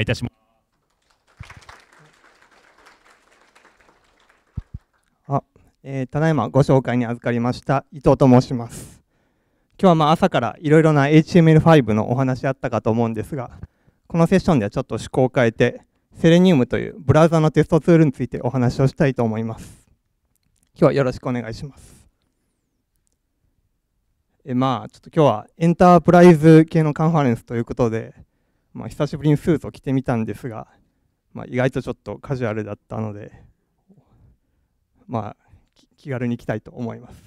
いたします。あ、えー、ただいまご紹介に預かりました伊藤と申します。今日はまあ朝からいろいろな HTML5 のお話あったかと思うんですが、このセッションではちょっと趣向を変えて、セレニウムというブラウザのテストツールについてお話をしたいと思います。今日はよろしくお願いします。えまあ、ちょっと今日はエンタープライズ系のカンファレンスということで、まあ、久しぶりにスーツを着てみたんですが、まあ、意外とちょっとカジュアルだったので、まあ、気軽に行きたいと思います。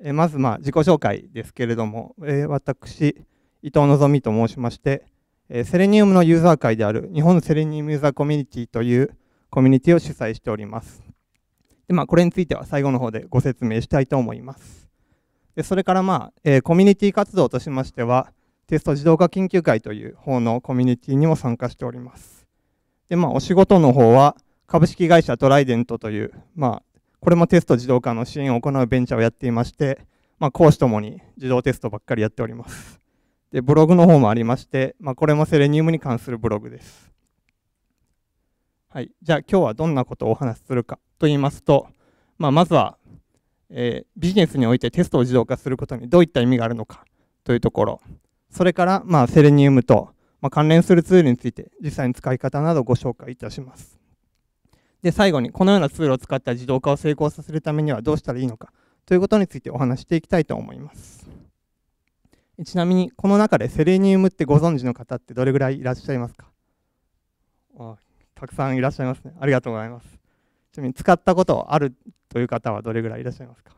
えまずまあ自己紹介ですけれども、えー、私、伊藤望と申しまして、えー、セレニウムのユーザー会である日本セレニウムユーザーコミュニティというコミュニティを主催しております。でまあ、これについては最後の方でご説明したいと思います。でそれから、まあえー、コミュニティ活動としましては、テスト自動化研究会という方のコミュニティにも参加しております。で、まあ、お仕事の方は、株式会社トライデントという、まあ、これもテスト自動化の支援を行うベンチャーをやっていまして、まあ、講師ともに自動テストばっかりやっております。で、ブログの方もありまして、まあ、これもセレニウムに関するブログです。はい、じゃあ今日はどんなことをお話しするかと言いますと、まあ、まずは、えー、ビジネスにおいてテストを自動化することにどういった意味があるのかというところそれから、まあ、セレニウムと、まあ、関連するツールについて実際に使い方などをご紹介いたします。で最後にこのようなツールを使った自動化を成功させるためにはどうしたらいいのかということについてお話していきたいと思います。ちなみにこの中でセレニウムってご存知の方ってどれぐらいいらっしゃいますかあたくさんいらっしゃいますね。ありがとうございます。ちなみに使ったことあるという方はどれぐらいいらっしゃいますか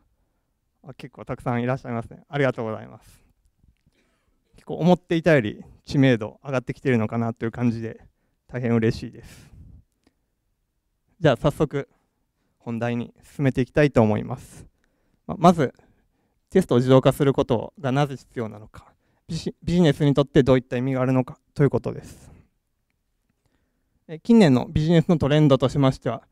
あ結構たくさんいらっしゃいますね。ありがとうございます。思っていたより知名度上がってきてるのかなという感じで大変嬉しいですじゃあ早速本題に進めていきたいと思います、ままずテストを自動化することがなぜ必要なのかビジネスにとってどういった意味があるのかということです近年のビジネスのトレンドとしましては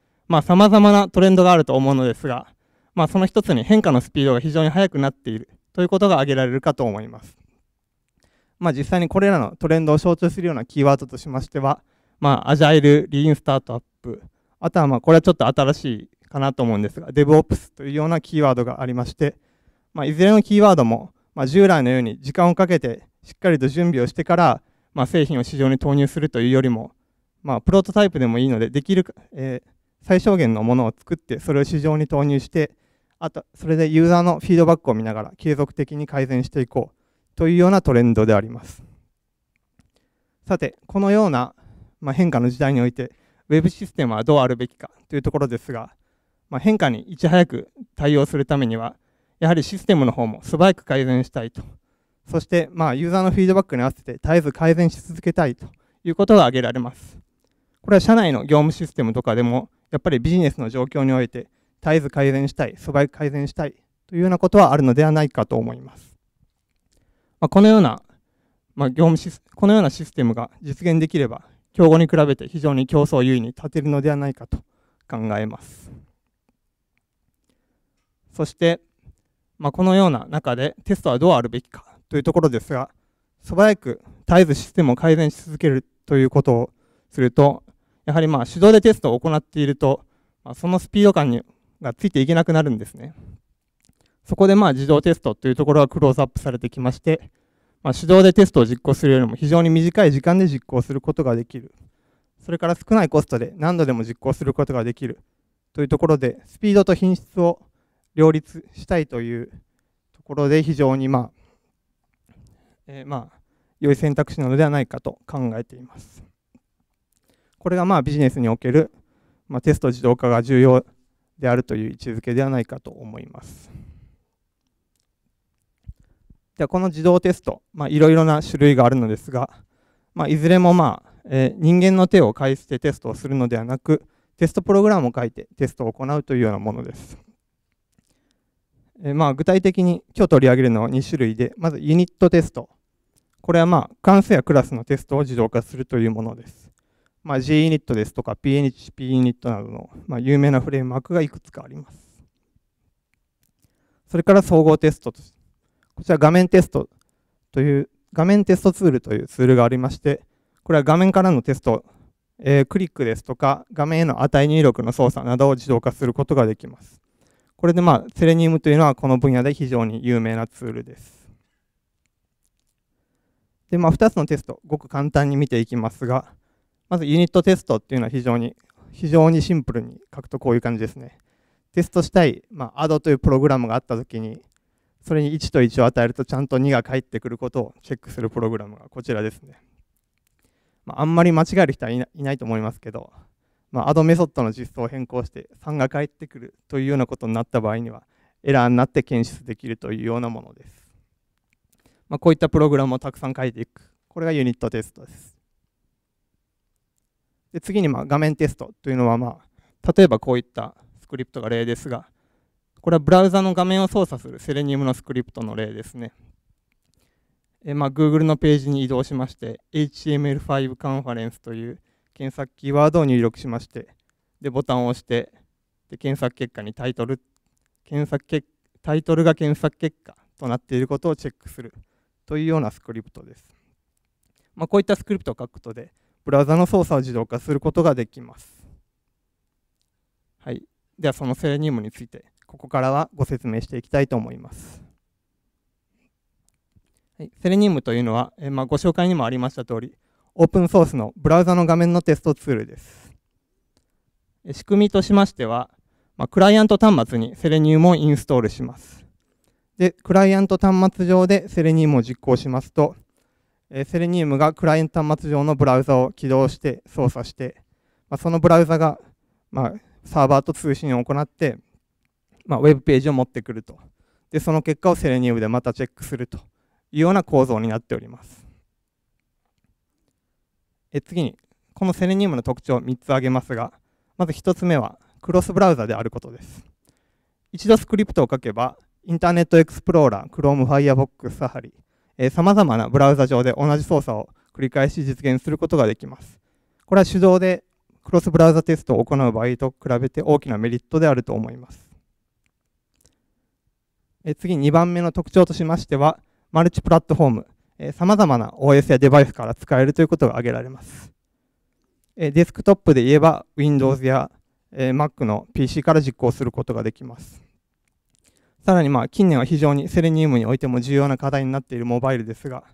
さまざ、あ、まなトレンドがあると思うのですが、まあ、その一つに変化のスピードが非常に速くなっているということが挙げられるかと思いますまあ、実際にこれらのトレンドを象徴するようなキーワードとしましては、まあ、アジャイル、リーンスタートアップ、あとはまあこれはちょっと新しいかなと思うんですが、DevOps というようなキーワードがありまして、まあ、いずれのキーワードも、まあ、従来のように時間をかけてしっかりと準備をしてから、まあ、製品を市場に投入するというよりも、まあ、プロトタイプでもいいので、できる、えー、最小限のものを作って、それを市場に投入して、あと、それでユーザーのフィードバックを見ながら継続的に改善していこう。というようなトレンドであります。さて、このような、ま変化の時代において、Web システムはどうあるべきかというところですが、まあ、変化にいち早く対応するためには、やはりシステムの方も素早く改善したいと、そしてまあユーザーのフィードバックに合わせて絶えず改善し続けたいということが挙げられます。これは社内の業務システムとかでも、やっぱりビジネスの状況において、絶えず改善したい、素早く改善したいというようなことはあるのではないかと思います。まあ、このような、まあ、業務シスこのようなシステムが実現できれば競合に比べて非常に競争優位に立てるのではないかと考えますそして、まあ、このような中でテストはどうあるべきかというところですが素早く絶えずシステムを改善し続けるということをするとやはりまあ手動でテストを行っていると、まあ、そのスピード感にがついていけなくなるんですねそこでまあ自動テストというところがクローズアップされてきまして、まあ、手動でテストを実行するよりも非常に短い時間で実行することができる。それから少ないコストで何度でも実行することができるというところで、スピードと品質を両立したいというところで非常にまあ、えー、まあ、良い選択肢なのではないかと考えています。これがまあビジネスにおける、まあ、テスト自動化が重要であるという位置づけではないかと思います。ではこの自動テスト、まあ、いろいろな種類があるのですが、まあ、いずれも、まあえー、人間の手を介してテストをするのではなくテストプログラムを書いてテストを行うというようなものです、えー、まあ、具体的に今日取り上げるのは2種類でまずユニットテストこれはまあ関数やクラスのテストを自動化するというものです、まあ、G ユニットですとか PHP ユニットなどの、まあ、有名なフレームワークがいくつかありますそれから総合テストとしてこちら画面テストという、画面テストツールというツールがありまして、これは画面からのテスト、えー、クリックですとか、画面への値入力の操作などを自動化することができます。これでまあ、セレニウムというのはこの分野で非常に有名なツールです。で、まあ、2つのテスト、ごく簡単に見ていきますが、まずユニットテストっていうのは非常に、非常にシンプルに書くとこういう感じですね。テストしたい、まあ、アドというプログラムがあったときに、それに1と1を与えるとちゃんと2が返ってくることをチェックするプログラムがこちらですね。まあ、あんまり間違える人はいないと思いますけど、まあ、アドメソッドの実装を変更して3が返ってくるというようなことになった場合にはエラーになって検出できるというようなものです。まあ、こういったプログラムをたくさん書いていく。これがユニットテストです。で次にま画面テストというのは、まあ、例えばこういったスクリプトが例ですが、これはブラウザの画面を操作するセレニウムのスクリプトの例ですね。えまあ、Google のページに移動しまして、HTML5 カンファレンスという検索キーワードを入力しまして、でボタンを押して、で検索結果にタイトル検索結、タイトルが検索結果となっていることをチェックするというようなスクリプトです。まあ、こういったスクリプトを書くことで、ブラウザの操作を自動化することができます。はい、ではそのセレニウムについてここからはご説明していきたいと思います。はい、セレニウムというのは、えまあ、ご紹介にもありました通り、オープンソースのブラウザの画面のテストツールです。仕組みとしましては、まあ、クライアント端末にセレニウムをインストールします。で、クライアント端末上でセレニウムを実行しますと、えセレニウムがクライアント端末上のブラウザを起動して操作して、まあ、そのブラウザが、まあ、サーバーと通信を行って、まあ、ウェブページを持ってくると。で、その結果をセレニウムでまたチェックするというような構造になっております。え次に、このセレニウムの特徴を3つ挙げますが、まず1つ目は、クロスブラウザであることです。一度スクリプトを書けば、インターネットエクスプローラー、Chrome、Firefox、Safari、さまざまなブラウザ上で同じ操作を繰り返し実現することができます。これは手動でクロスブラウザテストを行う場合と比べて大きなメリットであると思います。え次2番目の特徴としましては、マルチプラットフォーム、さまざまな OS やデバイスから使えるということが挙げられます。えデスクトップで言えば Windows や、え Mac の PC から実行することができます。さらにまあ近年は非常にセレニウムにおいても重要な課題になっているモバイルですが、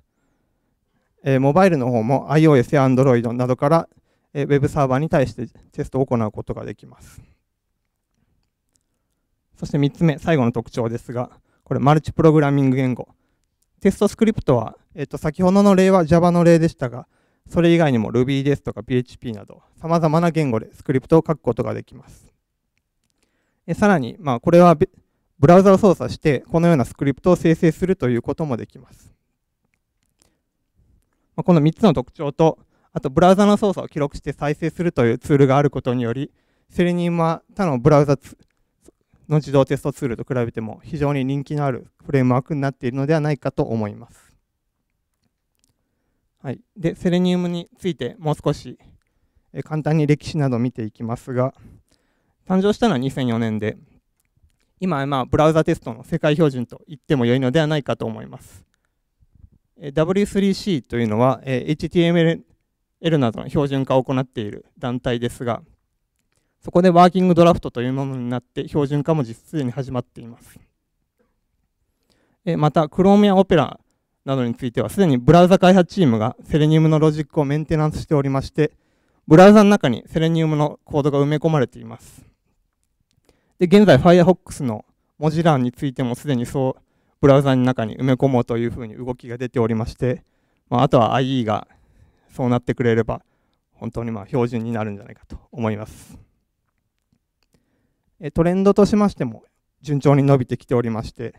えモバイルの方も iOS や Android などから、えー、Web サーバーに対してテストを行うことができます。そして3つ目、最後の特徴ですが、これマルチプログラミング言語。テストスクリプトは、えっと、先ほどの例は Java の例でしたが、それ以外にも Ruby ですとか PHP など、さまざまな言語でスクリプトを書くことができます。えさらに、まあ、これはブラウザを操作して、このようなスクリプトを生成するということもできます。まあ、この3つの特徴と、あとブラウザの操作を記録して再生するというツールがあることにより、セレニウムは他のブラウザの自動テストツールと比べても非常に人気のあるフレームワークになっているのではないかと思います。はい、でセレニウムについてもう少し簡単に歴史などを見ていきますが誕生したのは2004年で今まあブラウザテストの世界標準と言っても良いのではないかと思います。W3C というのは HTML などの標準化を行っている団体ですがそこでワーキングドラフトというものになって標準化も実すでに始まっています。また、Chrome や Opera などについては、すでにブラウザ開発チームがセレニウムのロジックをメンテナンスしておりまして、ブラウザの中にセレニウムのコードが埋め込まれています。で現在、Firefox の文字欄についてもすでにそうブラウザの中に埋め込もうというふうに動きが出ておりまして、まあ、あとは IE がそうなってくれれば、本当にまあ標準になるんじゃないかと思います。トレンドとしましても順調に伸びてきておりまして、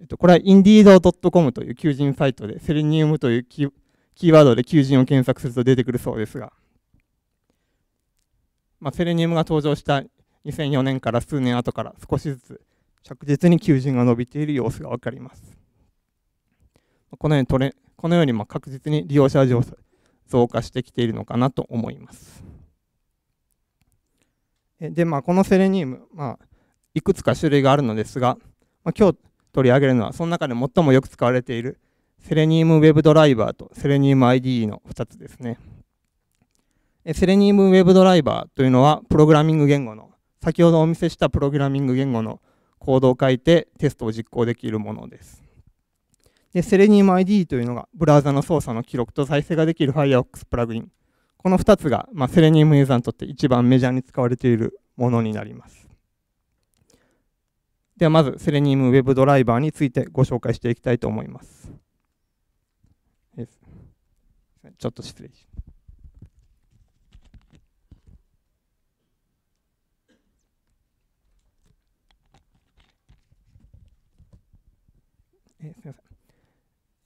えっと、これは indeed.com という求人サイトでセレニウムというキーワードで求人を検索すると出てくるそうですが、まあ、セレニウムが登場した2004年から数年後から少しずつ着実に求人が伸びている様子が分かります。このようにこのようにま確実に利用者は増加してきているのかなと思います。で、まあ、このセレニウム、まあ、いくつか種類があるのですが、まあ、今日取り上げるのは、その中で最もよく使われているセレニウムウェブドライバーとセレニウム IDE の2つですね。セレニウムウェブドライバーというのは、プログラミング言語の、先ほどお見せしたプログラミング言語のコードを書いてテストを実行できるものです。で、セレニウム IDE というのが、ブラウザの操作の記録と再生ができる Firefox プラグイン。この2つが、まあ、セレニウムユーザーにとって一番メジャーに使われているものになります。ではまずセレニウムウェブドライバーについてご紹介していきたいと思います。ちょっと失礼します。えすみません。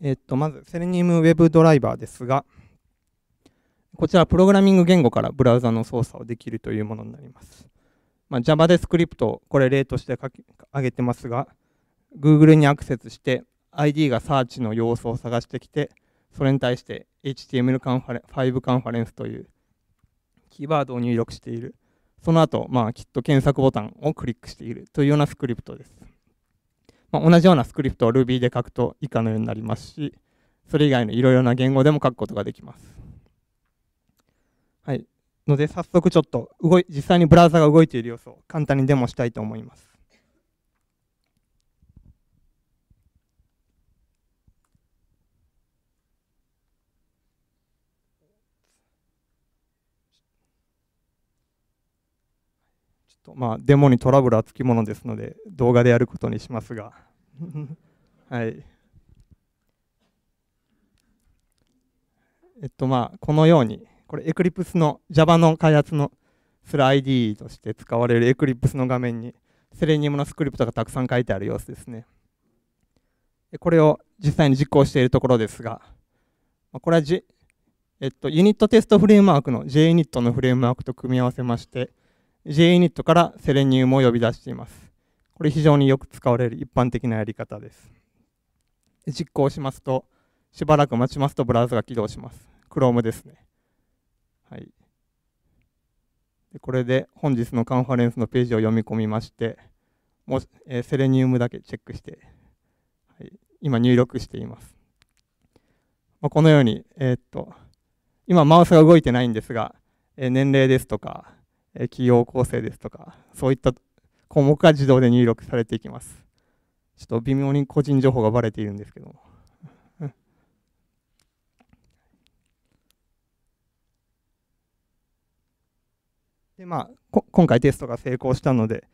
えー、っと、まず、セレニウムウェブドライバーですが、こちらプログラミング言語からブラウザの操作をできるというものになります。まあ、j a v a でスクリプトこれ例として挙げてますが、Google にアクセスして ID がサーチの様子を探してきて、それに対して HTML カンファレ5カンファレンスというキーワードを入力している。その後、まあ、きっと検索ボタンをクリックしているというようなスクリプトです。まあ、同じようなスクリプトを Ruby で書くと以下のようになりますし、それ以外のいろいろな言語でも書くことができます。ので早速ちょっと動い実際にブラウザが動いている様子を簡単にデモしたいと思います。ちょっとまあ、デモにトラブルはつきものですので動画でやることにしますが はいえっとまあこのようにこれ Eclipse の Java の開発のする ID として使われる Eclipse の画面に Selenium のスクリプトがたくさん書いてある様子ですね。これを実際に実行しているところですが、これはじ、えっと、ユニットテストフレームワークの JUnit のフレームワークと組み合わせまして、JUnit から Selenium を呼び出しています。これ非常によく使われる一般的なやり方です。実行しますと、しばらく待ちますとブラウザが起動します。Chrome ですね。はい、でこれで本日のカンファレンスのページを読み込みましてもし、えー、セレニウムだけチェックして、はい、今入力しています、まあ、このように、えー、っと今マウスが動いてないんですが、えー、年齢ですとか、え企業構成ですとかそういった項目が自動で入力されていきますちょっと微妙に個人情報がばれているんですけどもでまあ、今回テストが成功したので、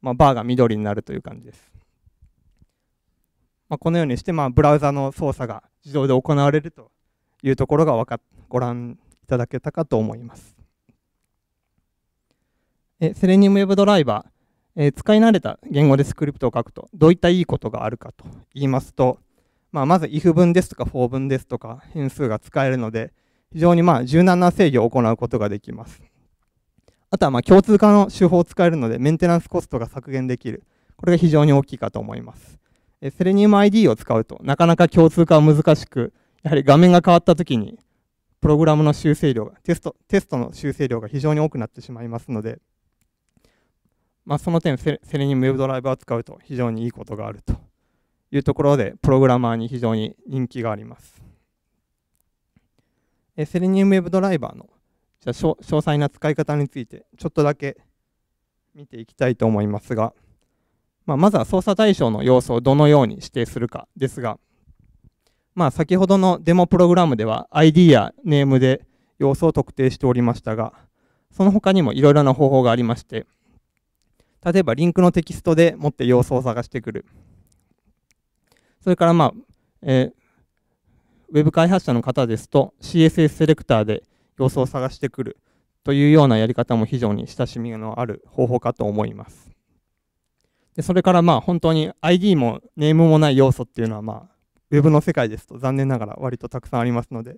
まあ、バーが緑になるという感じです。まあ、このようにして、まあ、ブラウザの操作が自動で行われるというところがかご覧いただけたかと思います。えセレニウムウェブドライバー、えー、使い慣れた言語でスクリプトを書くとどういったいいことがあるかと言いますと、まあ、まず if 文ですとか for 文ですとか変数が使えるので非常にまあ柔軟な制御を行うことができます。あとはま共通化の手法を使えるので、メンテナンスコストが削減できる。これが非常に大きいかと思います。えセレニウム ID を使うと、なかなか共通化は難しく、やはり画面が変わった時に、プログラムの修正量が、テスト、テストの修正量が非常に多くなってしまいますので、まあ、その点セ、セレニウムウェブドライバーを使うと非常にいいことがあるというところで、プログラマーに非常に人気があります。えセレニウムウェブドライバーのじゃあ詳細な使い方についてちょっとだけ見ていきたいと思いますが、まあ、まずは操作対象の要素をどのように指定するかですが、まあ、先ほどのデモプログラムでは ID やネームで要素を特定しておりましたがその他にもいろいろな方法がありまして例えばリンクのテキストで持って要素を探してくるそれからまあ、えー、ウェブ開発者の方ですと CSS セレクターで様子を探してくるというようなやり方も非常に親しみのある方法かと思います。でそれからまあ本当に ID もネームもない要素っていうのはまあウェブの世界ですと残念ながら割とたくさんありますので、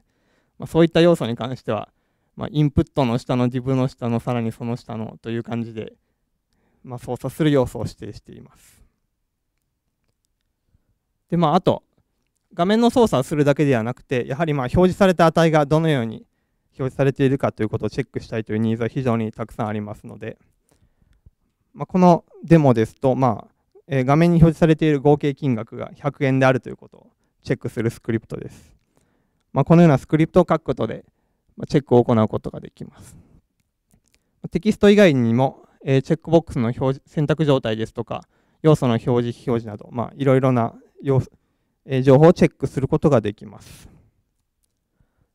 まあ、そういった要素に関しては、まあ、インプットの下の自分の下のさらにその下のという感じで、まあ、操作する要素を指定しています。でまあ、あと画面の操作をするだけではなくてやはりまあ表示された値がどのように表示されているかということをチェックしたいというニーズは非常にたくさんありますので、まあ、このデモですと、まあえー、画面に表示されている合計金額が100円であるということをチェックするスクリプトです。まあ、このようなスクリプトを書くことで、まチェックを行うことができます。テキスト以外にも、えー、チェックボックスの表示選択状態ですとか、要素の表示、非表示など、まあ、いろいろな要素、え情報をチェックすることができます。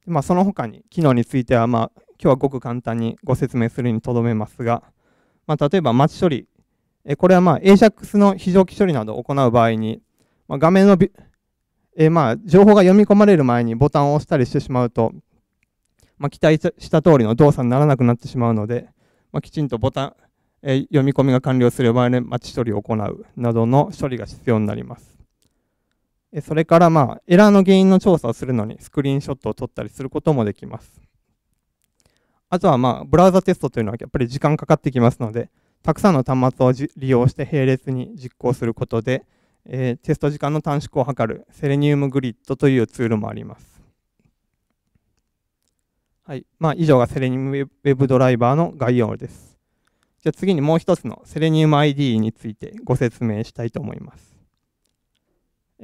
まあ、その他に機能については、まあ、今日はごく簡単にご説明するにとどめますが、まあ、例えば待ち処理、えこれはまあ AJAX の非常期処理などを行う場合に、まあ、画面のえまあ情報が読み込まれる前にボタンを押したりしてしまうと、まあ、期待した通りの動作にならなくなってしまうので、まあ、きちんとボタン、え読み込みが完了する場合に待ち処理を行うなどの処理が必要になります。それからまあエラーの原因の調査をするのにスクリーンショットを撮ったりすることもできます。あとはまあブラウザテストというのはやっぱり時間かかってきますのでたくさんの端末を利用して並列に実行することで、えー、テスト時間の短縮を図るセレニウムグリッドというツールもあります。はいまあ、以上がセレニウムウェブドライバーの概要です。じゃあ次にもう一つのセレニウム i d についてご説明したいと思います。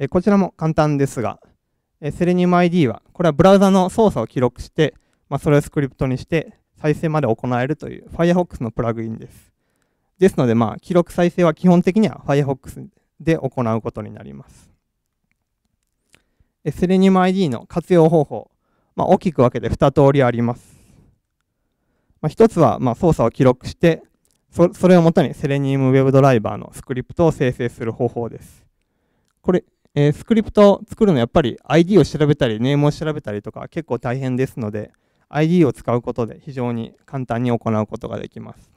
えこちらも簡単ですが、えセレニウム ID は、これはブラウザの操作を記録して、まあ、それをスクリプトにして再生まで行えるという Firefox のプラグインです。ですので、まあ、記録再生は基本的には Firefox で行うことになります。セレニウム ID の活用方法、まあ、大きく分けて2通りあります。まあ、1つはまあ操作を記録してそ、それをもとにセレニウムウェブドライバーのスクリプトを生成する方法です。これえー、スクリプト作るのやっぱり ID を調べたりネームを調べたりとか結構大変ですので ID を使うことで非常に簡単に行うことができます。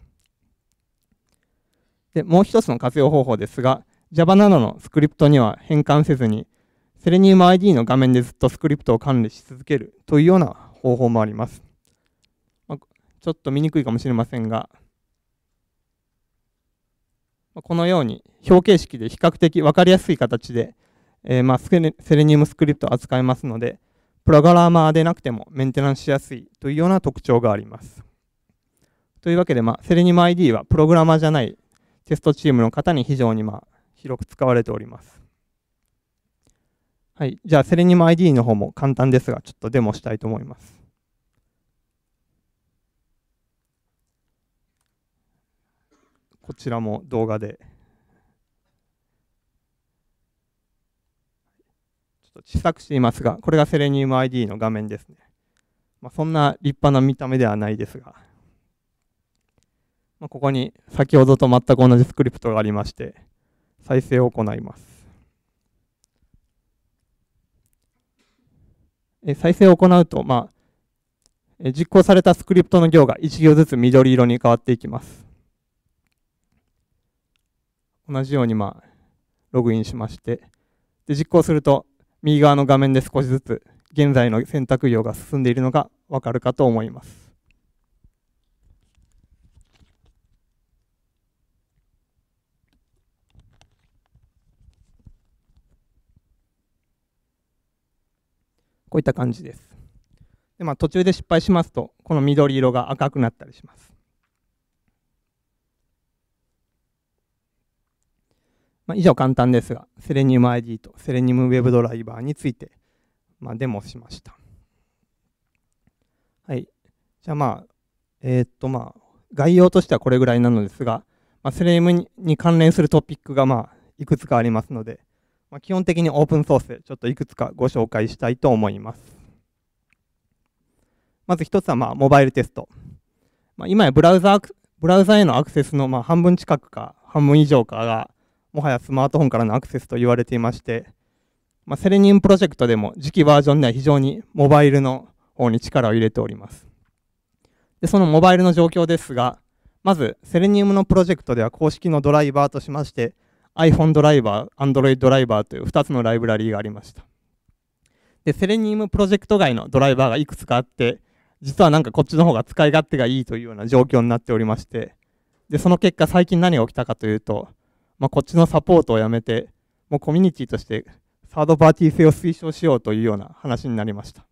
でもう一つの活用方法ですが Java などのスクリプトには変換せずにセレニウム ID の画面でずっとスクリプトを管理し続けるというような方法もあります。まあ、ちょっと見にくいかもしれませんが、このように表形式で比較的分かりやすい形でえー、まあ、セレニウムスクリプトを扱いますので、プログラマーでなくてもメンテナンスしやすいというような特徴があります。というわけで、まあ、セレニウム ID はプログラマーじゃないテストチームの方に非常に、まあ、広く使われております。はい、じゃあ、セレニウム ID の方も簡単ですが、ちょっとデモしたいと思います。こちらも動画でょっと小さくしていますが、これがセレニウム ID の画面ですね。まあ、そんな立派な見た目ではないですが、まあ、ここに先ほどと全く同じスクリプトがありまして、再生を行います。再生を行うと、まあ、実行されたスクリプトの行が1行ずつ緑色に変わっていきます。同じように、まあ、ログインしまして、で実行すると右側の画面で少しずつ現在の選択量が進んでいるのがわかるかと思います。こういった感じです。でまあ、途中で失敗しますとこの緑色が赤くなったりします。まあ、以上簡単ですが、セレニウム ID とセレニウムウェブドライバーについて、まあ、デモしました。はい。じゃあまあ、えー、っとまあ、概要としてはこれぐらいなのですが、まあ、セレニウムに関連するトピックがまあ、いくつかありますので、まあ、基本的にオープンソースでちょっといくつかご紹介したいと思います。まず一つはまあ、モバイルテスト。まあ、今やブラウザブラウザへのアクセスのまあ半分近くか半分以上かがもはやスマートフォンからのアクセスと言われていまして、まあ、セレニウムプロジェクトでも次期バージョンでは非常にモバイルの方に力を入れております。でそのモバイルの状況ですが、まずセレニウムのプロジェクトでは公式のドライバーとしまして、iPhone ドライバー、Android ドライバーという2つのライブラリーがありました。で、セレニウムプロジェクト外のドライバーがいくつかあって、実はなんかこっちの方が使い勝手がいいというような状況になっておりまして、で、その結果最近何が起きたかというと、まあ、こっちのサポートをやめて、もうコミュニティとしてサードパーティー性を推奨しようというような話になりました。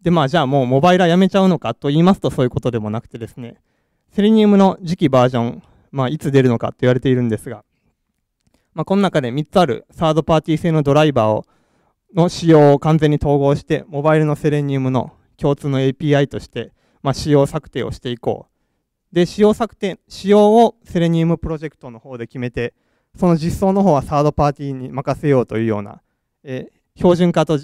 で、まあ、じゃあもうモバイルはやめちゃうのかと言いますとそういうことでもなくてですね、セレニウムの次期バージョン、まあ、いつ出るのかって言われているんですが、まあ、この中で3つあるサードパーティー制のドライバーをの使用を完全に統合して、モバイルのセレニウムの共通の API として、まあ、使用策定をしていこうで、使用策定、使用をセレニウムプロジェクトの方で決めて、その実装の方はサードパーティーに任せようというような、え標準化と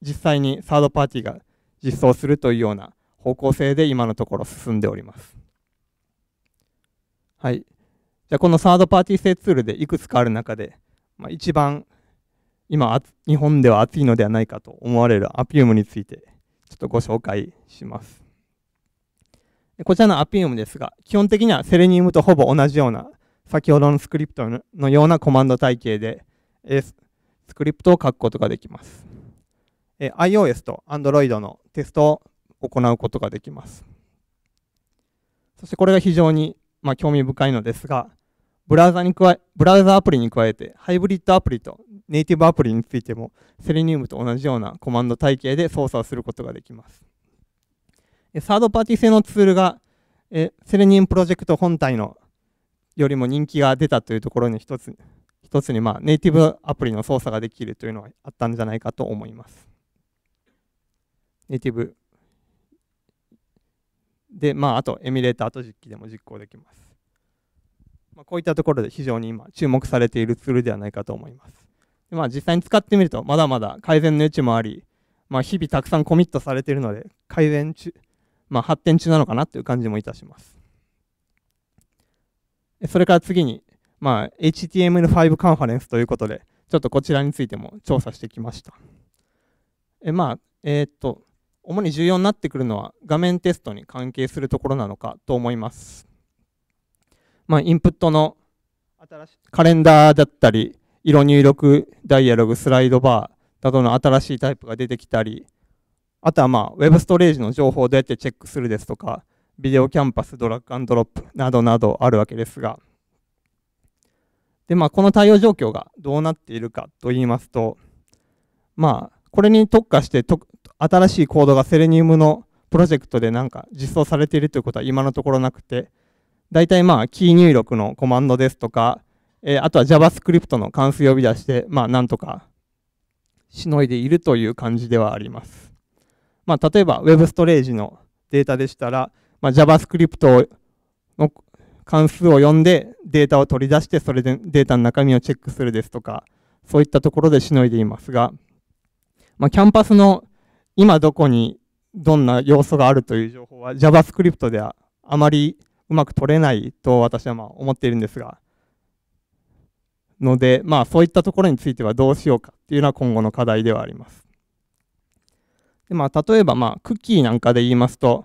実際にサードパーティーが実装するというような方向性で今のところ進んでおります。はい。じゃあこのサードパーティー製ツールでいくつかある中で、まあ、一番今日本では熱いのではないかと思われるアピウムについてちょっとご紹介します。こちらのアピウムですが、基本的にはセレニウムとほぼ同じような、先ほどのスクリプトのようなコマンド体系で、スクリプトを書くことができます。iOS と Android のテストを行うことができます。そしてこれが非常に、まあ、興味深いのですが、ブラウザに加え、ブラウザアプリに加えて、ハイブリッドアプリとネイティブアプリについても、セレニウムと同じようなコマンド体系で操作をすることができます。サードパーティー製のツールが、えセレニンプロジェクト本体のよりも人気が出たというところに一つ一つに、まあ、ネイティブアプリの操作ができるというのはあったんじゃないかと思います。ネイティブで、まあ、あとエミュレーターと実機でも実行できます。まあ、こういったところで非常に今注目されているツールではないかと思います。でまあ、実際に使ってみるとまだまだ改善の余地もあり、まあ、日々たくさんコミットされているので改善まあ、発展中なのかなという感じもいたします。それから次に、まあ、HTML5 カンファレンスということで、ちょっとこちらについても調査してきました。えまあ、えー、っと、主に重要になってくるのは画面テストに関係するところなのかと思います。まあ、インプットの新しカレンダーだったり、色入力、ダイアログ、スライドバーなどの新しいタイプが出てきたり、あとはまあ、ウェブストレージの情報をどうやってチェックするですとか、ビデオキャンパスドラッグアンドロップなどなどあるわけですが、で、まあ、この対応状況がどうなっているかと言いますと、まあ、これに特化してと、新しいコードがセレニウムのプロジェクトでなんか実装されているということは今のところなくて、大体まあ、キー入力のコマンドですとか、えー、あとは JavaScript の関数呼び出して、まあ、なんとかしのいでいるという感じではあります。まあ、例えば Web ストレージのデータでしたら、まあ、JavaScript の関数を読んでデータを取り出して、それでデータの中身をチェックするですとか、そういったところでしのいでいますが、まあ、キャンパスの今どこにどんな要素があるという情報は JavaScript ではあまりうまく取れないと私はまあ思っているんですが、ので、まあそういったところについてはどうしようかっていうのは今後の課題ではあります。でまあ、例えば、まあ、クッキーなんかで言いますと、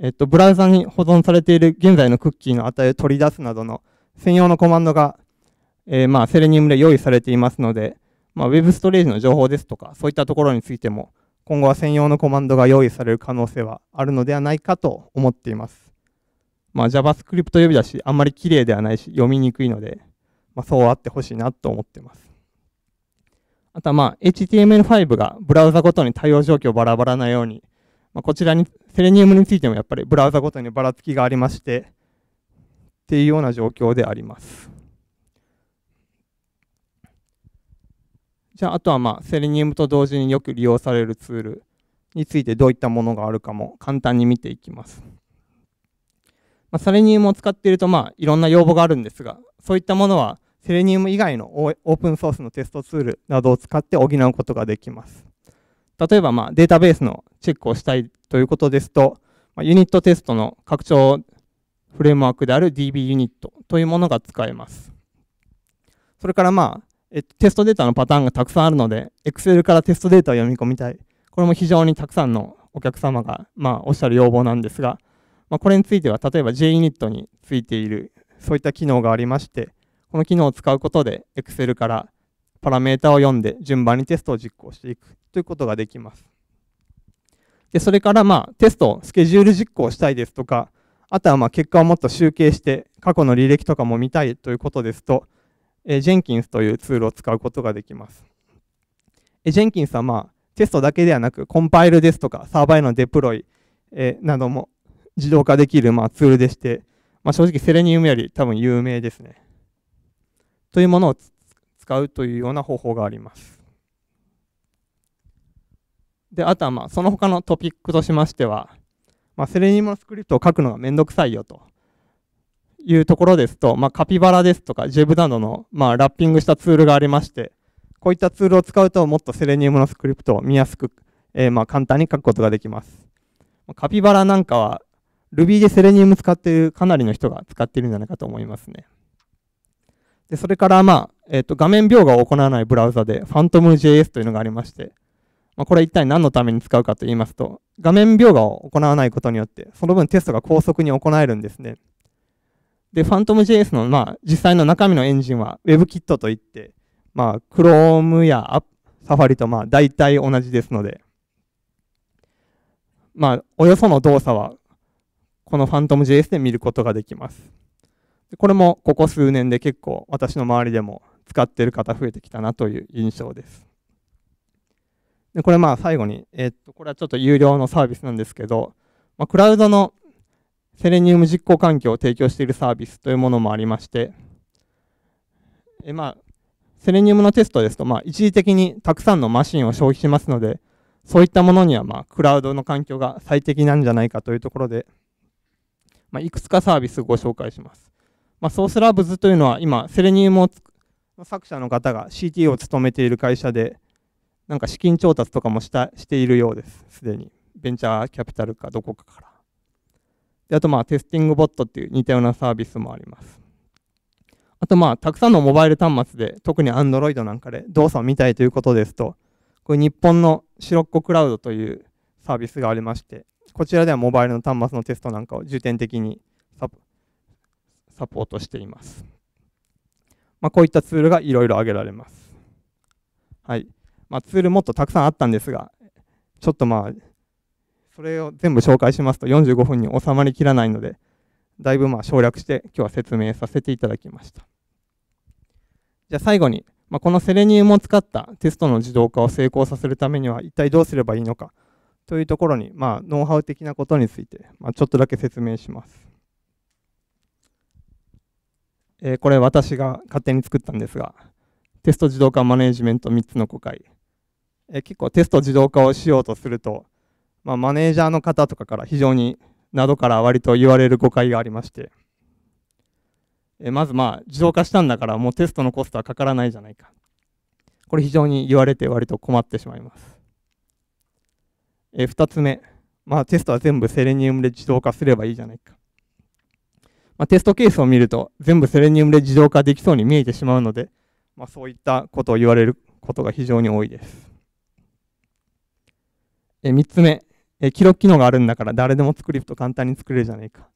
えっと、ブラウザに保存されている現在のクッキーの値を取り出すなどの専用のコマンドが、えー、まあ、セレニウムで用意されていますので、まあ、ウェブストレージの情報ですとか、そういったところについても、今後は専用のコマンドが用意される可能性はあるのではないかと思っています。まあ、JavaScript 呼びだし、あんまり綺麗ではないし、読みにくいので、まあ、そうあってほしいなと思っています。あとはまあ HTML5 がブラウザごとに対応状況バラバラなように、まあ、こちらに、セレニウムについてもやっぱりブラウザごとにばらつきがありまして、っていうような状況であります。じゃあ、あとはまあセレニウムと同時によく利用されるツールについてどういったものがあるかも簡単に見ていきます。まあ、セレニウムを使っているとまあいろんな要望があるんですが、そういったものはセレニウム以外のオープンソースのテストツールなどを使って補うことができます。例えば、まあ、データベースのチェックをしたいということですと、まあ、ユニットテストの拡張フレームワークである DB ユニットというものが使えます。それから、まあえっと、テストデータのパターンがたくさんあるので、Excel からテストデータを読み込みたい。これも非常にたくさんのお客様が、まあ、おっしゃる要望なんですが、まあ、これについては、例えば j ユニットについている、そういった機能がありまして、この機能を使うことで Excel からパラメータを読んで順番にテストを実行していくということができます。でそれからまあテストスケジュール実行したいですとかあとはまあ結果をもっと集計して過去の履歴とかも見たいということですと、えジ Jenkins というツールを使うことができます。えジ Jenkins はまあテストだけではなくコンパイルですとかサーバーへのデプロイ、えなども自動化できるまあツールでして、まあ、正直セレニウムより多分有名ですね。というものを使うというような方法があります。であとはまあその他のトピックとしましては、まあ、セレニウムのスクリプトを書くのがめんどくさいよというところですと、まあ、カピバラですとかジェブなどのまあラッピングしたツールがありましてこういったツールを使うともっとセレニウムのスクリプトを見やすく、えー、まあ簡単に書くことができます。カピバラなんかは Ruby でセレニウム使っているかなりの人が使っているんじゃないかと思いますね。で、それから、まあ、えっ、と、画面描画を行わないブラウザで、PhantomJS というのがありまして、まあ、これ一体何のために使うかと言いますと、画面描画を行わないことによって、その分テストが高速に行えるんですね。で、PhantomJS の、まあ、実際の中身のエンジンは WebKit といって、まあ、Chrome や Safari とまあ大体同じですので、まあ、およその動作は、この PhantomJS で見ることができます。これもここ数年で結構私の周りでも使ってる方増えてきたなという印象です。でこれまあ最後に、えっとこれはちょっと有料のサービスなんですけど、まあ、クラウドのセレニウム実行環境を提供しているサービスというものもありまして、えまあ、セレニウムのテストですと、まあ、一時的にたくさんのマシンを消費しますので、そういったものには、まクラウドの環境が最適なんじゃないかというところで、まいくつかサービスをご紹介します。まあ、ソースラブズというのは今セレニウムの作者の方が CTO を務めている会社でなんか資金調達とかもしたしているようですすでにベンチャーキャピタルかどこかからであとまあテスティングボットっていう似たようなサービスもありますあとまあたくさんのモバイル端末で特に Android なんかで動作を見たいということですとこれ日本のシロッコクラウドというサービスがありましてこちらではモバイルの端末のテストなんかを重点的にサポートしています。まあ、こういったツールがいろいろ挙げられます。はいまあ、ツールもっとたくさんあったんですが、ちょっとまあ、それを全部紹介しますと45分に収まりきらないので、だいぶまあ省略して今日は説明させていただきました。じゃあ最後に、まあ、このセレニウムを使ったテストの自動化を成功させるためには一体どうすればいいのかというところに、まあ、ノウハウ的なことについて、まあ、ちょっとだけ説明します。えー、これ私が勝手に作ったんですが、テスト自動化マネジメント3つの誤解、えー、結構テスト自動化をしようとすると、まあ、マネージャーの方とかから非常になどから割と言われる誤解がありまして、えー、まずまあ自動化したんだからもうテストのコストはかからないじゃないか。これ非常に言われて割と困ってしまいます。えー、2つ目、まあ、テストは全部セレニウムで自動化すればいいじゃないか。まあ、テストケースを見ると全部セレニウムで自動化できそうに見えてしまうので、まあ、そういったことを言われることが非常に多いです。え3つ目え、記録機能があるんだから誰でもスクリプト簡単に作れるじゃないか。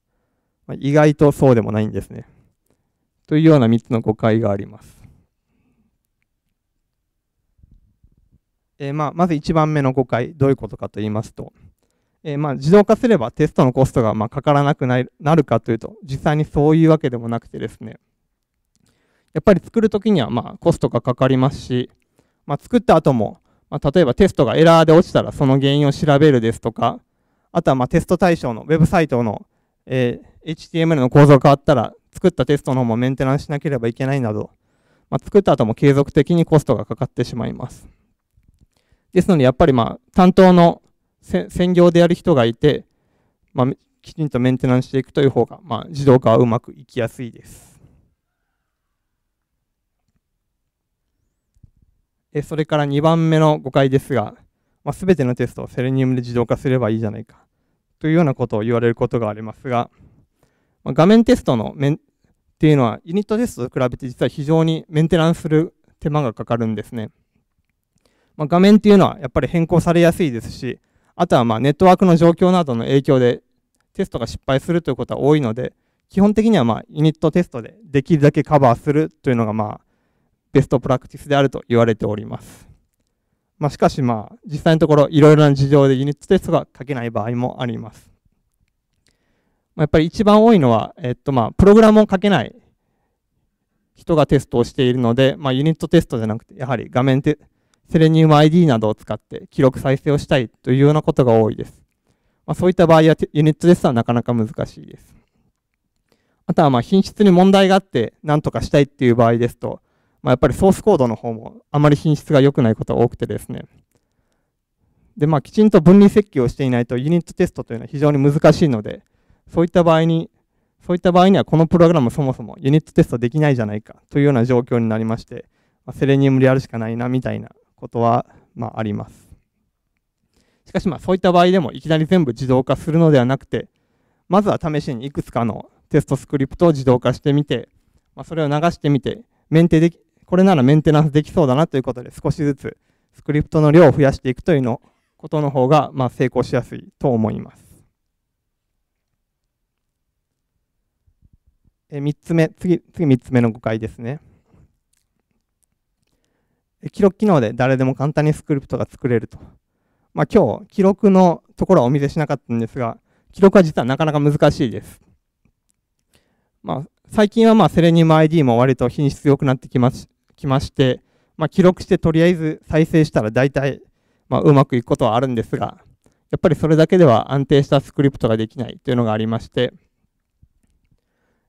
まあ、意外とそうでもないんですね。というような3つの誤解があります。えまあ、まず1番目の誤解、どういうことかと言いますと、えー、まあ自動化すればテストのコストがまかからなくなるかというと実際にそういうわけでもなくてですねやっぱり作るときにはまコストがかかりますし、まあ、作った後も、まあ、例えばテストがエラーで落ちたらその原因を調べるですとかあとはまテスト対象のウェブサイトの、えー、HTML の構造が変わったら作ったテストの方もメンテナンスしなければいけないなど、まあ、作った後も継続的にコストがかかってしまいます。ですのでやっぱりまあ担当の専業でやる人がいて、まあ、きちんとメンテナンスしていくという方が、まあ、自動化はうまくいきやすいです。えそれから2番目の誤解ですが、まあ、全てのテストをセレニウムで自動化すればいいじゃないかというようなことを言われることがありますが、まあ、画面テストのメンっていうのはユニットテストと比べて実は非常にメンテナンスする手間がかかるんですね。まあ、画面っていうのはやっぱり変更されやすいですし、あとはまあネットワークの状況などの影響でテストが失敗するということは多いので、基本的にはまあユニットテストでできるだけカバーするというのがまあベストプラクティスであると言われております。まあ、しかしまあ実際のところいろいろな事情でユニットテストが書けない場合もあります。まあ、やっぱり一番多いのは、えっと、まあプログラムを書けない人がテストをしているので、まあ、ユニットテストじゃなくてやはり画面テセレニウム ID などを使って記録再生をしたいというようなことが多いです。まあ、そういった場合はユニットですはなかなか難しいです。あとはま品質に問題があって何とかしたいっていう場合ですと、まあ、やっぱりソースコードの方もあまり品質が良くないことが多くてですね。でまあ、きちんと分離設計をしていないとユニットテストというのは非常に難しいので、そういった場合に、そういった場合にはこのプログラムそもそもユニットテストできないじゃないかというような状況になりまして、まあ、セレニウムでやるしかないなみたいなことは、まあ、あります。しかし、まあ、そういった場合でもいきなり全部自動化するのではなくて、まずは試しにいくつかのテストスクリプトを自動化してみて、まあ、それを流してみて、メンテでき、これならメンテナンスできそうだなということで、少しずつスクリプトの量を増やしていくというのことの方が、まあ、成功しやすいと思います。え3つ目、次、次3つ目の誤解ですね。記録機能で誰でも簡単にスクリプトが作れると。まあ、今日、記録のところはお見せしなかったんですが、記録は実はなかなか難しいです。まあ、最近はまあセレニウム ID も割と品質良くなってきましきまして、まあ、記録してとりあえず再生したら大体、まあ、うまくいくことはあるんですが、やっぱりそれだけでは安定したスクリプトができないというのがありまして、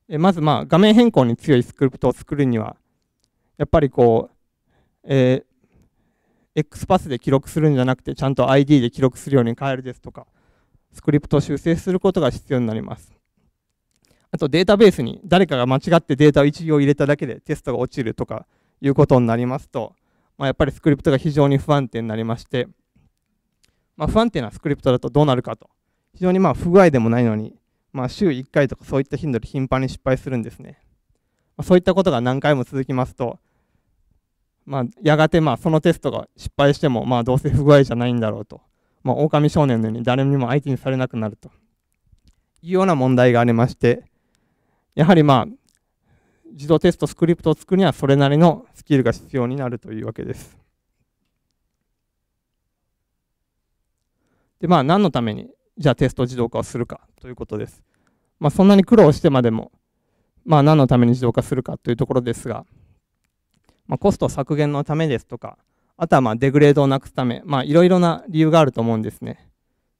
えまずまあ画面変更に強いスクリプトを作るには、やっぱりこう、えー、X パスで記録するんじゃなくて、ちゃんと ID で記録するように変えるですとか、スクリプトを修正することが必要になります。あとデータベースに誰かが間違ってデータを1行入れただけでテストが落ちるとかいうことになりますと、まあ、やっぱりスクリプトが非常に不安定になりまして、まあ、不安定なスクリプトだとどうなるかと非常にまあ不具合でもないのに、まあ、週1回とかそういった頻度で頻繁に失敗するんですね、まあ、そういったことが何回も続きますとまあ、やがてまあそのテストが失敗してもまあどうせ不具合じゃないんだろうと、まあ、狼少年のように誰にも相手にされなくなるというような問題がありましてやはりまあ自動テストスクリプトを作るにはそれなりのスキルが必要になるというわけです。でまあ何のためにじゃあテスト自動化をするかということです。まあ、そんなに苦労してまでも、まあ、何のために自動化するかというところですが、まあ、コスト削減のためですとか、あとはまあデグレードをなくすため、いろいろな理由があると思うんですね。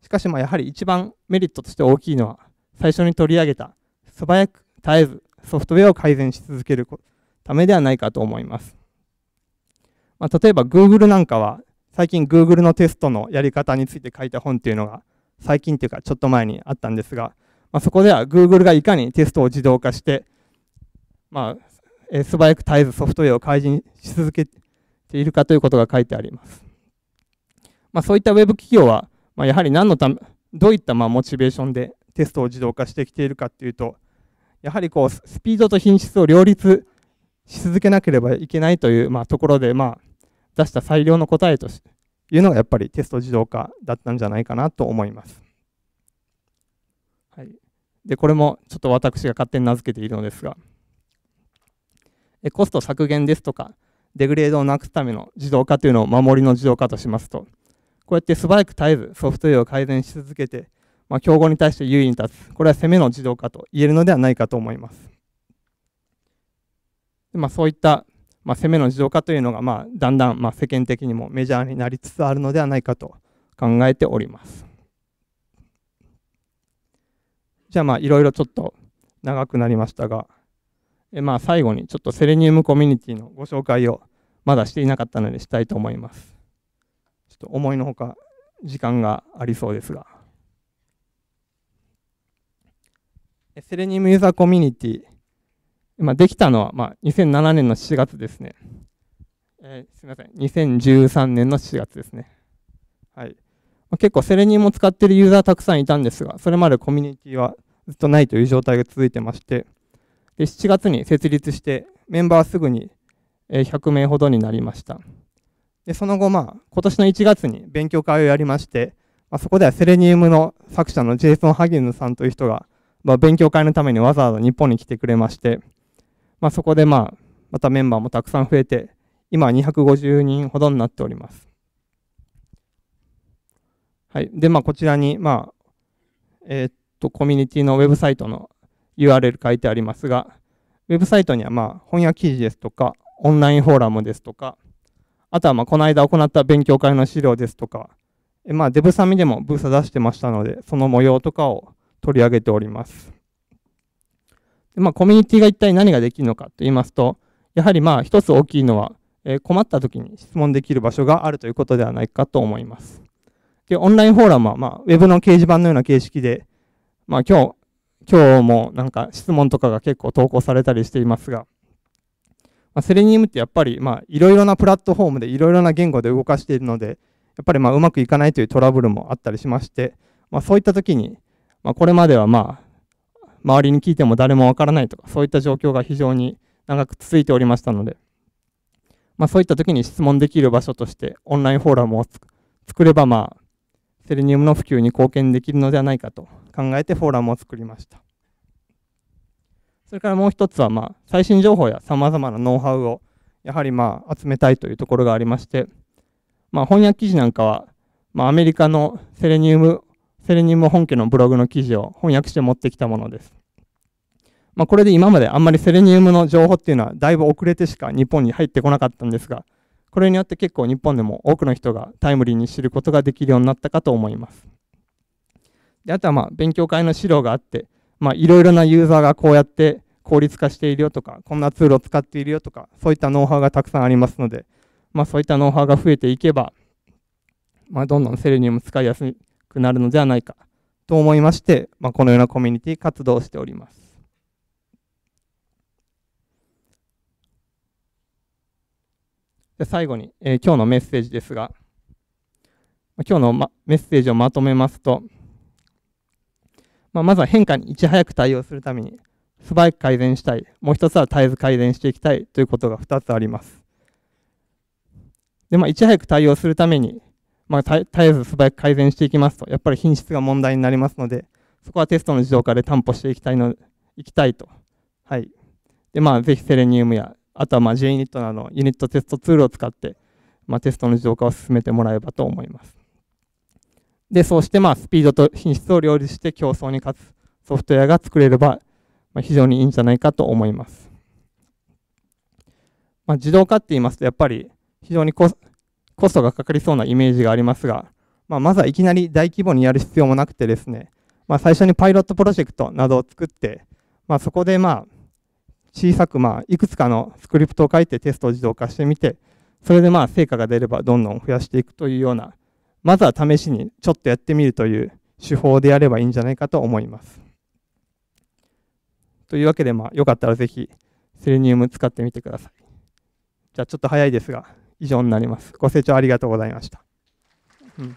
しかしまやはり一番メリットとして大きいのは、最初に取り上げた、素早く絶えずソフトウェアを改善し続けるためではないかと思います。まあ、例えば Google なんかは、最近 Google のテストのやり方について書いた本というのが、最近というかちょっと前にあったんですが、まあ、そこでは Google がいかにテストを自動化して、まあ、え素早く絶えずソフトウェアを改善し続けているかということが書いてあります。まあ、そういったウェブ企業は、まあ、やはり何のためどういったまモチベーションでテストを自動化してきているかっていうとやはりこうスピードと品質を両立し続けなければいけないというまところでま出した最良の答えというのがやっぱりテスト自動化だったんじゃないかなと思います。はい、でこれもちょっと私が勝手に名付けているのですが。コスト削減ですとか、デグレードをなくすための自動化というのを守りの自動化としますと、こうやって素早く絶えずソフトウェアを改善し続けて、まあ、競合に対して優位に立つ、これは攻めの自動化と言えるのではないかと思います。まあ、そういった、まあ、攻めの自動化というのが、まあ、だんだん、まあ、世間的にもメジャーになりつつあるのではないかと考えております。じゃあまあいろいろちょっと長くなりましたが。えまあ、最後にちょっとセレニウムコミュニティのご紹介をまだしていなかったのでしたいと思います。ちょっと思いのほか時間がありそうですが。セレニウムユーザーコミュニティ、まあ、できたのは、まあ、2007年の7月ですね。えー、すみません、2013年の7月ですね。はい。ま結構セレニウムを使っているユーザーたくさんいたんですが、それまでコミュニティはずっとないという状態が続いてまして、7月に設立してメンバーすぐに100名ほどになりましたでその後まあ今年の1月に勉強会をやりまして、まあ、そこではセレニウムの作者のジェイソン・ハギンズさんという人が、まあ、勉強会のためにわざわざ日本に来てくれまして、まあ、そこでまあまたメンバーもたくさん増えて今は250人ほどになっておりますはいでまあこちらにまあえー、っとコミュニティのウェブサイトの URL 書いてありますが、ウェブサイトにはま翻訳記事ですとか、オンラインフォーラムですとか、あとはまこの間行った勉強会の資料ですとか、えまあ、デブサミでもブース出してましたので、その模様とかを取り上げております。でまあ、コミュニティが一体何ができるのかと言いますと、やはりまあ一つ大きいのは、え困った時に質問できる場所があるということではないかと思います。で、オンラインフォーラムは、まあ、ウェブの掲示板のような形式で、まあ、今日今日もなんか質問とかが結構投稿されたりしていますが、まあ、セレニウムってやっぱりいろいろなプラットフォームでいろいろな言語で動かしているので、やっぱりまあうまくいかないというトラブルもあったりしまして、まあ、そういった時に、まあ、これまではまあ周りに聞いても誰もわからないとかそういった状況が非常に長く続いておりましたので、まあ、そういった時に質問できる場所としてオンラインフォーラムを作ればまあセレニウムの普及に貢献できるのではないかと考えてフォーラムを作りました。それからもう一つは、まあ、最新情報やさまざまなノウハウをやはりまあ集めたいというところがありまして、まあ、翻訳記事なんかは、まあ、アメリカのセレニウムセレニウム本家のブログの記事を翻訳して持ってきたものです。まあ、これで今まであんまりセレニウムの情報っていうのはだいぶ遅れてしか日本に入ってこなかったんですが、これによって結構日本でも多くの人がタイムリーに知ることができるようになったかと思います。であとはまあ勉強会の資料があっていろいろなユーザーがこうやって効率化しているよとかこんなツールを使っているよとかそういったノウハウがたくさんありますので、まあ、そういったノウハウが増えていけば、まあ、どんどんセレニウム使いやすくなるのではないかと思いまして、まあ、このようなコミュニティ活動をしております。で最後に、えー、今日のメッセージですが今日の、ま、メッセージをまとめますとまあ、まずは変化にいち早く対応するために素早く改善したいもう一つは絶えず改善していきたいということが2つありますで、まあ、いち早く対応するために、まあ、絶えず素早く改善していきますとやっぱり品質が問題になりますのでそこはテストの自動化で担保していきたいのいきたいと、はいでまあ、ぜひセレニウムやあとはま JUnit などのユニットテストツールを使って、まあ、テストの自動化を進めてもらえばと思いますで、そうしてまあスピードと品質を両立して競争に勝つソフトウェアが作れれば、ま非常にいいんじゃないかと思います。まあ、自動化って言いますと、やっぱり非常にコストがかかりそうなイメージがありますが、まあ、まずはいきなり大規模にやる必要もなくてですね、まあ、最初にパイロットプロジェクトなどを作って、まあ、そこでまあ小さくまあいくつかのスクリプトを書いてテストを自動化してみて、それでまあ成果が出ればどんどん増やしていくというようなまずは試しにちょっとやってみるという手法でやればいいんじゃないかと思います。というわけで、まあ、よかったらぜひセレニウム使ってみてください。じゃあちょっと早いですが、以上になります。ご清聴ありがとうございました。うん